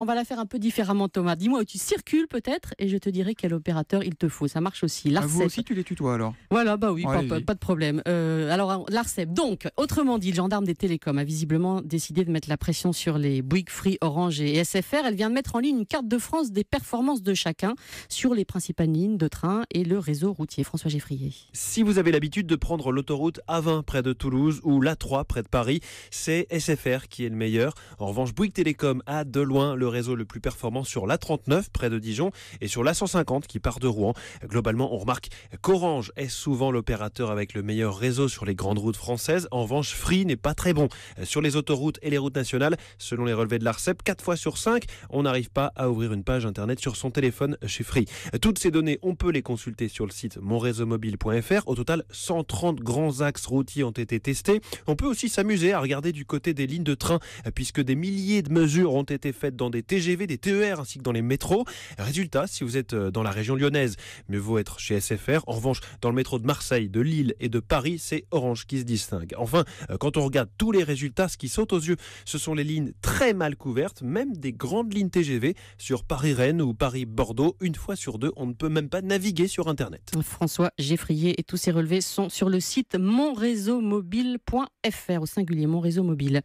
On va la faire un peu différemment, Thomas. Dis-moi où tu circules peut-être et je te dirai quel opérateur il te faut. Ça marche aussi. L'ARCEP. Ah, vous e aussi, tu les tutoies alors Voilà, bah oui, oh, pas, de problème. Euh, alors, hein, l'ARCEP. Donc, autrement dit, le gendarme des télécoms a visiblement décidé de mettre la pression sur les Bouygues Free, Orange et SFR. Elle vient de mettre en ligne une carte de France des performances de chacun sur les principales lignes de train et le réseau routier. François Geffrier. Si vous avez l'habitude de prendre l'autoroute A20 près de Toulouse ou l'A3 près de Paris, c'est SFR qui est le meilleur. En revanche, Bouygues Télécom a de loin le réseau le plus performant sur l'A39 près de Dijon et sur l'A150 qui part de Rouen. Globalement, on remarque qu'Orange est souvent l'opérateur avec le meilleur réseau sur les grandes routes françaises. En revanche, Free n'est pas très bon. Sur les autoroutes et les routes nationales, selon les relevés de l'ARCEP, 4 fois sur 5, on n'arrive pas à ouvrir une page internet sur son téléphone chez Free. Toutes ces données, on peut les consulter sur le site monréseaumobile.fr. Au total, 130 grands axes routiers ont été testés. On peut aussi s'amuser à regarder du côté des lignes de train puisque des milliers de mesures ont été faites dans des des TGV, des TER ainsi que dans les métros. Résultat, si vous êtes euh, dans la région lyonnaise, mieux vaut être chez SFR. En revanche, dans le métro de Marseille, de Lille et de Paris, c'est Orange qui se distingue. Enfin, euh, quand on regarde tous les résultats, ce qui saute aux yeux, ce sont les lignes très mal couvertes, même des grandes lignes TGV sur Paris-Rennes ou Paris-Bordeaux. Une fois sur deux, on ne peut même pas naviguer sur Internet. François Geffrier et tous ses relevés sont sur le site monréseaumobile.fr au singulier Mon Réseau Mobile.